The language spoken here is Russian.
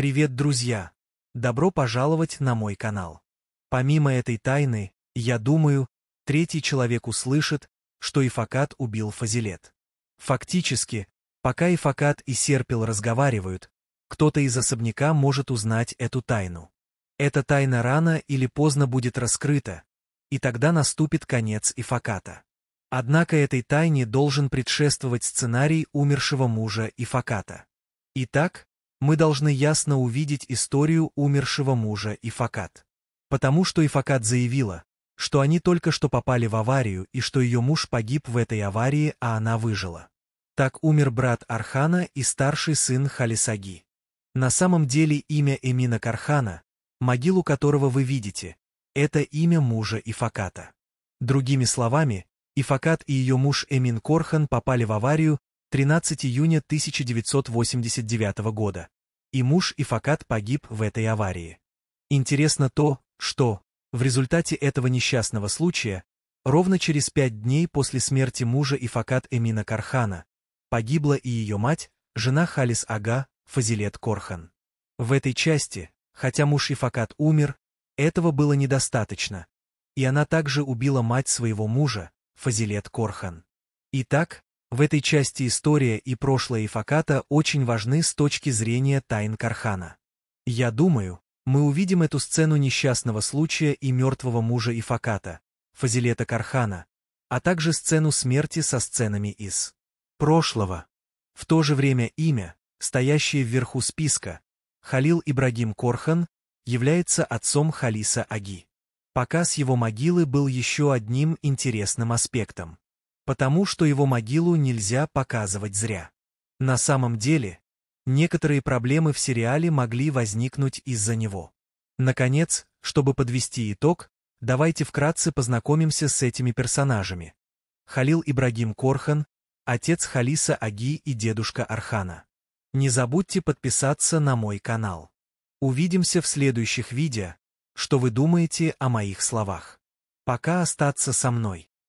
Привет, друзья! Добро пожаловать на мой канал. Помимо этой тайны, я думаю, третий человек услышит, что Ифакат убил Фазилет. Фактически, пока Ифакат и Серпил разговаривают, кто-то из особняка может узнать эту тайну. Эта тайна рано или поздно будет раскрыта, и тогда наступит конец Ифаката. Однако этой тайне должен предшествовать сценарий умершего мужа Ифаката. Итак, мы должны ясно увидеть историю умершего мужа Ифакат. Потому что Ифакат заявила, что они только что попали в аварию и что ее муж погиб в этой аварии, а она выжила. Так умер брат Архана и старший сын Халисаги. На самом деле имя Эмина Кархана, могилу которого вы видите, это имя мужа Ифаката. Другими словами, Ифакат и ее муж Эмин Корхан попали в аварию, 13 июня 1989 года. И муж Ифакат погиб в этой аварии. Интересно то, что, в результате этого несчастного случая, ровно через пять дней после смерти мужа Ифакат Эмина Кархана, погибла и ее мать, жена Халис Ага, Фазилет Корхан. В этой части, хотя муж Ифакат умер, этого было недостаточно, и она также убила мать своего мужа, Фазилет Корхан. Итак, в этой части история и прошлое Ифаката очень важны с точки зрения тайн Кархана. Я думаю, мы увидим эту сцену несчастного случая и мертвого мужа Ифаката, Фазилета Кархана, а также сцену смерти со сценами из прошлого. В то же время имя, стоящее вверху списка, Халил Ибрагим Корхан, является отцом Халиса Аги. Показ его могилы был еще одним интересным аспектом потому что его могилу нельзя показывать зря. На самом деле, некоторые проблемы в сериале могли возникнуть из-за него. Наконец, чтобы подвести итог, давайте вкратце познакомимся с этими персонажами. Халил Ибрагим Корхан, отец Халиса Аги и дедушка Архана. Не забудьте подписаться на мой канал. Увидимся в следующих видео, что вы думаете о моих словах. Пока остаться со мной.